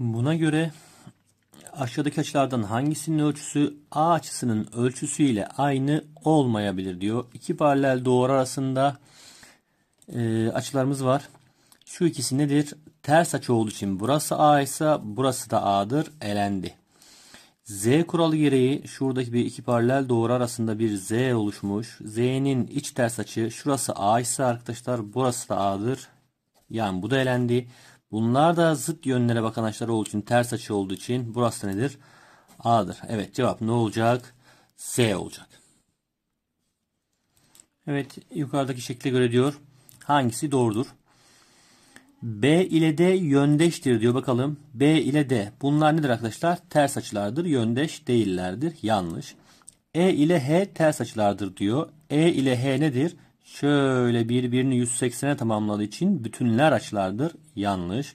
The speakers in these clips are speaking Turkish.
Buna göre aşağıdaki açılardan hangisinin ölçüsü A açısının ölçüsüyle aynı olmayabilir diyor. İki paralel doğru arasında e, açılarımız var. Şu ikisi nedir? Ters açı olduğu için burası A ise burası da A'dır. Elendi. Z kuralı gereği şuradaki bir iki paralel doğru arasında bir Z oluşmuş. Z'nin iç ters açı şurası A ise arkadaşlar burası da A'dır. Yani bu da elendi. Bunlar da zıt yönlere bakan açılar olduğu için ters açı olduğu için burası nedir? A'dır. Evet cevap ne olacak? S olacak. Evet yukarıdaki şekle göre diyor. Hangisi doğrudur? B ile D yöndeştir diyor bakalım. B ile D. Bunlar nedir arkadaşlar? Ters açılardır. Yöndeş değillerdir. Yanlış. E ile H ters açılardır diyor. E ile H nedir? Şöyle birbirini 180'e tamamladığı için bütünler açılardır. Yanlış.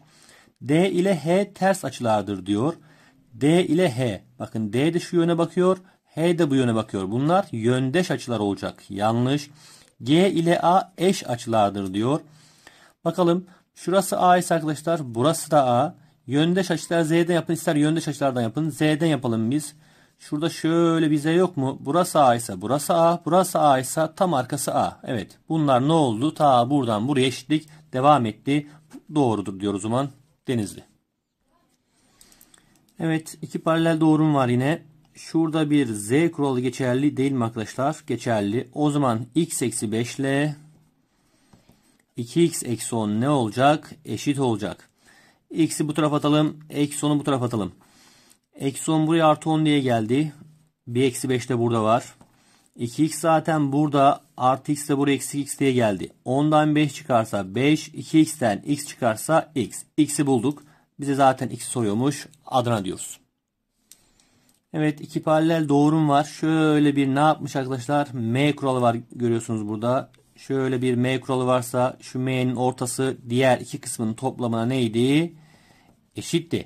D ile H ters açılardır diyor. D ile H. Bakın D de şu yöne bakıyor. H de bu yöne bakıyor. Bunlar yöndeş açılar olacak. Yanlış. G ile A eş açılardır diyor. Bakalım şurası A ise arkadaşlar burası da A. Yöndeş açılar Z'den yapın ister yöndeş açılardan yapın. Z'den yapalım biz. Şurada şöyle bir Z yok mu? Burası A ise burası A. Burası A ise tam arkası A. Evet bunlar ne oldu? Ta buradan buraya eşitlik devam etti doğrudur diyor o zaman Denizli. Evet iki paralel doğrum var yine. Şurada bir z kuralı geçerli değil mi arkadaşlar? Geçerli. O zaman x eksi 5 ile 2x eksi 10 ne olacak? Eşit olacak. X'i bu tarafa atalım. Eksi 10'u bu tarafa atalım. Eksi 10 buraya artı 10 diye geldi. bir eksi 5 de burada var. 2x zaten burada artı x de buraya eksi x diye geldi. 10'dan 5 çıkarsa 5, 2x'ten x çıkarsa x. x'i bulduk. Bize zaten x soruyormuş. Adına diyoruz. Evet iki paralel doğrum var. Şöyle bir ne yapmış arkadaşlar? M kuralı var görüyorsunuz burada. Şöyle bir M kuralı varsa şu M'nin ortası diğer iki kısmının toplamına neydi? Eşitti.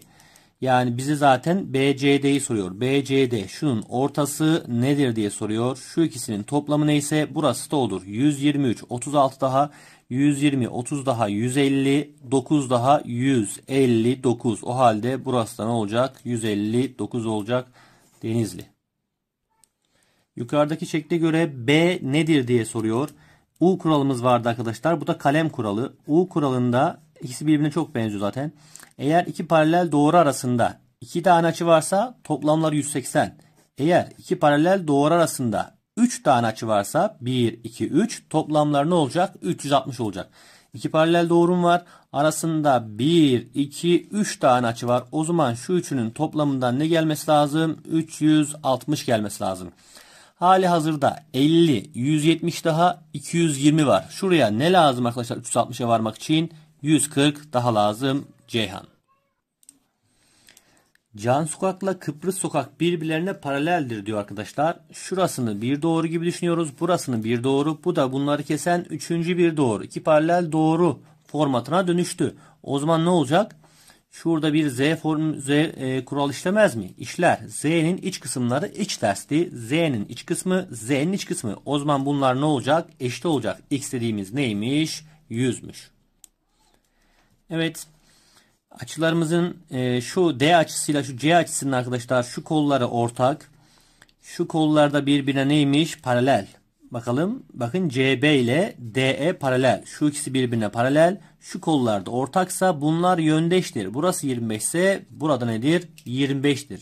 Yani bize zaten BCD'yi soruyor. BCD şunun ortası nedir diye soruyor. Şu ikisinin toplamı neyse burası da olur. 123, 36 daha, 120, 30 daha, 150, 9 daha, 159. O halde burası da ne olacak? 159 olacak Denizli. Yukarıdaki şekle göre B nedir diye soruyor. U kuralımız vardı arkadaşlar. Bu da kalem kuralı. U kuralında İkisi birbirine çok benziyor zaten. Eğer iki paralel doğru arasında iki tane açı varsa toplamları 180. Eğer iki paralel doğru arasında 3 tane açı varsa 1, 2, 3 toplamlar ne olacak? 360 olacak. İki paralel doğrum var. Arasında 1, 2, 3 tane açı var. O zaman şu üçünün toplamından ne gelmesi lazım? 360 gelmesi lazım. Hali hazırda 50, 170 daha 220 var. Şuraya ne lazım arkadaşlar 360'a varmak için? 140 daha lazım Ceyhan. Can Sokak'la Kıbrıs Sokak birbirlerine paraleldir diyor arkadaşlar. Şurasını bir doğru gibi düşünüyoruz. Burasını bir doğru. Bu da bunları kesen üçüncü bir doğru. İki paralel doğru formatına dönüştü. O zaman ne olacak? Şurada bir Z, form, Z e, kural işlemez mi? İşler. Z'nin iç kısımları iç tersti. Z'nin iç kısmı Z'nin iç kısmı. O zaman bunlar ne olacak? Eşit olacak. X dediğimiz neymiş? 100'müş. Evet açılarımızın e, şu D açısıyla şu C açısının arkadaşlar şu kolları ortak. Şu kollarda birbirine neymiş? Paralel. Bakalım. Bakın CB ile DE paralel. Şu ikisi birbirine paralel. Şu kollarda ortaksa bunlar yöndeştir. Burası 25 ise burada nedir? 25'tir.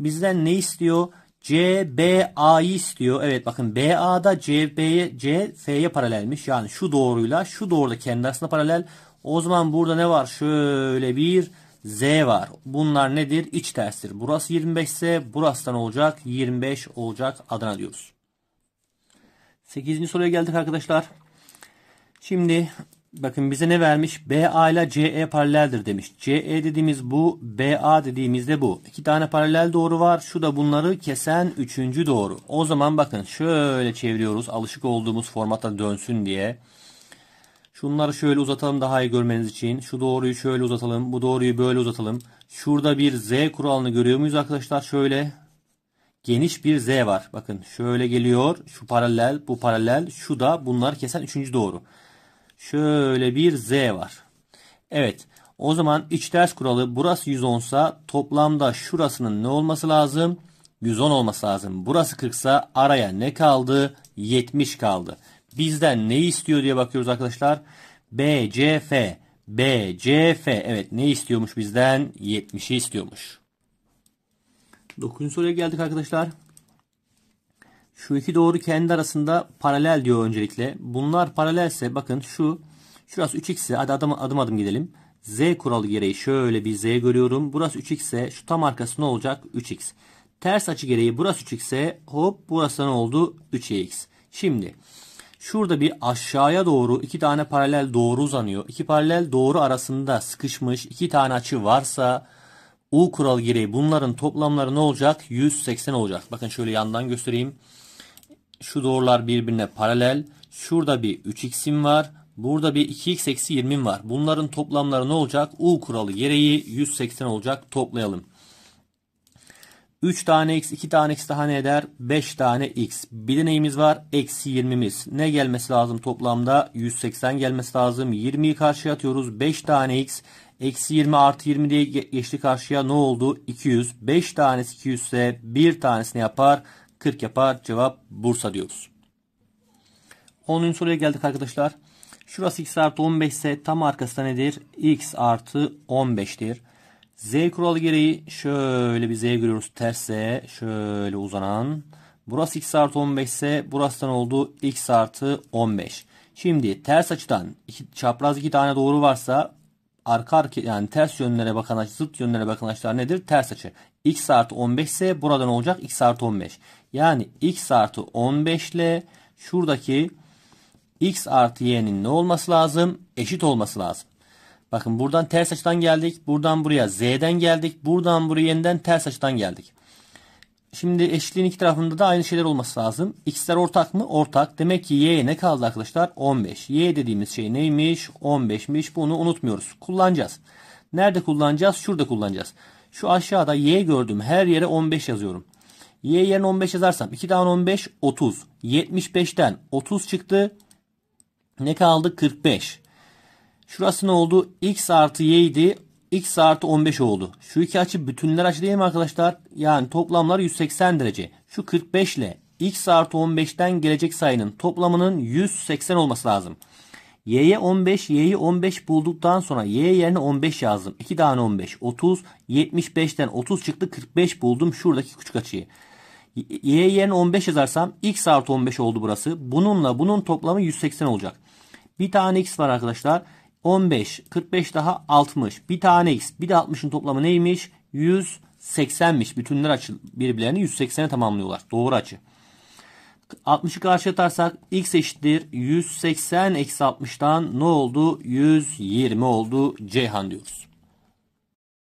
Bizden ne istiyor? CBA'yı istiyor. Evet bakın BA'da CB'ye CF'ye paralelmiş. Yani şu doğruyla şu doğru da kendi arasında paralel. O zaman burada ne var? Şöyle bir Z var. Bunlar nedir? İç terstir. Burası 25 ise burası da ne olacak? 25 olacak Adana diyoruz. 8. soruya geldik arkadaşlar. Şimdi bakın bize ne vermiş? BA ile CE paraleldir demiş. CE dediğimiz bu, BA dediğimiz de bu. İki tane paralel doğru var. Şu da bunları kesen üçüncü doğru. O zaman bakın şöyle çeviriyoruz. Alışık olduğumuz formatta dönsün diye. Şunları şöyle uzatalım daha iyi görmeniz için. Şu doğruyu şöyle uzatalım. Bu doğruyu böyle uzatalım. Şurada bir Z kuralını görüyor muyuz arkadaşlar? Şöyle geniş bir Z var. Bakın şöyle geliyor. Şu paralel, bu paralel, şu da bunlar kesen üçüncü doğru. Şöyle bir Z var. Evet. O zaman iç ters kuralı burası 110 sa toplamda şurasının ne olması lazım? 110 olması lazım. Burası 40 sa araya ne kaldı? 70 kaldı bizden ne istiyor diye bakıyoruz arkadaşlar. BCF, BCF. Evet ne istiyormuş bizden? 70'i istiyormuş. 9. soruya geldik arkadaşlar. Şu iki doğru kendi arasında paralel diyor öncelikle. Bunlar paralelse bakın şu şurası 3 xe ise hadi adım, adım adım gidelim. Z kuralı gereği şöyle bir Z görüyorum. Burası 3x ise şu tam arkası ne olacak? 3x. Ters açı gereği burası 3x ise hop burası ne oldu? 3x. Şimdi Şurada bir aşağıya doğru iki tane paralel doğru uzanıyor. İki paralel doğru arasında sıkışmış iki tane açı varsa U kuralı gereği bunların toplamları ne olacak? 180 olacak. Bakın şöyle yandan göstereyim. Şu doğrular birbirine paralel. Şurada bir 3x'im var. Burada bir 2x eksi 20'm var. Bunların toplamları ne olacak? U kuralı gereği 180 olacak. Toplayalım. 3 tane x 2 tane x daha ne eder? 5 tane x. Bir de neyimiz var? Eksi 20'miz. Ne gelmesi lazım toplamda? 180 gelmesi lazım. 20'yi karşıya atıyoruz. 5 tane x. Eksi 20 artı 20 diye geçti karşıya. Ne oldu? 200. 5 tanesi 200 ise bir tanesini yapar. 40 yapar. Cevap Bursa diyoruz. 10. soruya geldik arkadaşlar. Şurası x artı 15 ise tam arkası nedir? x artı 15'tir. Z kuralı gereği şöyle bir Z görüyoruz. terse şöyle uzanan. Burası x artı 15 ise burasından oldu x artı 15. Şimdi ters açıdan iki, çapraz iki tane doğru varsa arka arka yani ters yönlere bakan açı zıt yönlere bakan açılar nedir? Ters açı. x artı 15 ise buradan olacak x artı 15. Yani x artı 15 ile şuradaki x artı y'nin ne olması lazım? Eşit olması lazım. Bakın buradan ters açıdan geldik. Buradan buraya Z'den geldik. Buradan buraya yeniden ters açıdan geldik. Şimdi eşitliğin iki tarafında da aynı şeyler olması lazım. X'ler ortak mı? Ortak. Demek ki Y'ye ne kaldı arkadaşlar? 15. Y dediğimiz şey neymiş? 15'miş. Bunu unutmuyoruz. Kullanacağız. Nerede kullanacağız? Şurada kullanacağız. Şu aşağıda Y gördüğüm her yere 15 yazıyorum. Y yerine 15 yazarsam 2 daha 15 30. 75'ten 30 çıktı. Ne kaldı? 45. Şurası ne oldu? X artı Y idi. X artı 15 oldu. Şu iki açı bütünler açı değil mi arkadaşlar? Yani toplamlar 180 derece. Şu 45 ile X artı 15'ten gelecek sayının toplamının 180 olması lazım. Y'ye 15, Y'yi 15 bulduktan sonra Y yerine 15 yazdım. 2 tane 15, 30, 75'ten 30 çıktı 45 buldum şuradaki küçük açıyı. Y yerine 15 yazarsam X artı 15 oldu burası. Bununla bunun toplamı 180 olacak. Bir tane X var arkadaşlar. 15, 45 daha 60. Bir tane x, bir de 60'ın toplamı neymiş? 180'miş. Bütünler açı birbirlerini 180'e tamamlıyorlar. Doğru açı. 60'ı karşı atarsak x eşittir 180 eksi 60'tan ne oldu? 120 oldu Ceyhan diyoruz.